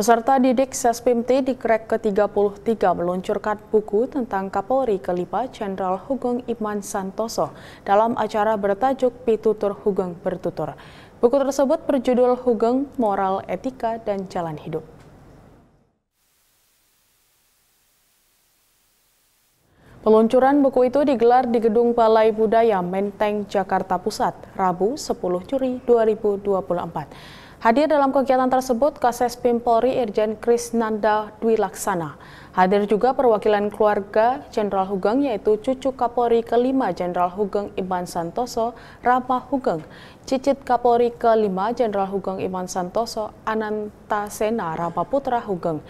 Peserta didik Sespimti di Krek ke-33 meluncurkan buku tentang Kapolri kelima Jenderal Hugeng Iman Santoso dalam acara bertajuk Pitutur Hugeng Bertutur. Buku tersebut berjudul Hugeng, Moral, Etika, dan Jalan Hidup. Peluncuran buku itu digelar di Gedung Balai Budaya Menteng, Jakarta Pusat, Rabu 10 Juli 2024. Hadir dalam kegiatan tersebut Kases Pim Polri Irjen Krisnanda Dwi Laksana. Hadir juga perwakilan keluarga Jenderal Hugeng yaitu cucu Kapolri ke-5 Jenderal Hugeng Iman Santoso, Rama Hugeng, cicit Kapolri ke-5 Jenderal Hugeng Iman Santoso, Ananta Sena Rama Putra Hugeng.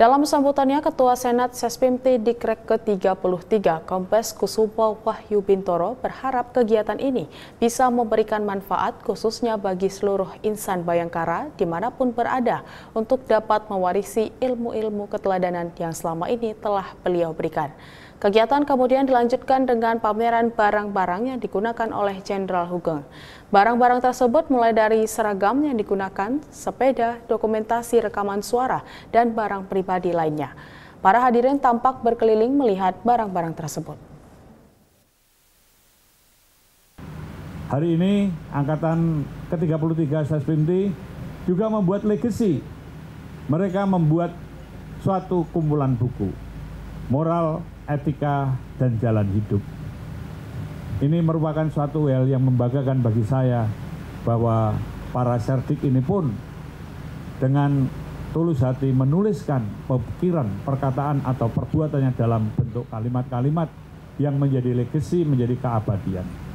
Dalam sambutannya, Ketua Senat Sespimti Dikrek ke-33 Kompes Kusupo Wahyu Bintoro berharap kegiatan ini bisa memberikan manfaat khususnya bagi seluruh insan Bayangkara dimanapun berada untuk dapat mewarisi ilmu-ilmu keteladanan yang selama ini telah beliau berikan. Kegiatan kemudian dilanjutkan dengan pameran barang-barang yang digunakan oleh Jenderal Hugeng. Barang-barang tersebut mulai dari seragam yang digunakan, sepeda, dokumentasi rekaman suara, dan barang pribadi pribadi lainnya. Para hadirin tampak berkeliling melihat barang-barang tersebut. Hari ini angkatan ke-33 Sasprinti juga membuat legacy. Mereka membuat suatu kumpulan buku, moral, etika, dan jalan hidup. Ini merupakan suatu hal yang membanggakan bagi saya bahwa para serdik ini pun dengan tulus hati menuliskan pemikiran, perkataan atau perbuatannya dalam bentuk kalimat-kalimat yang menjadi legasi, menjadi keabadian.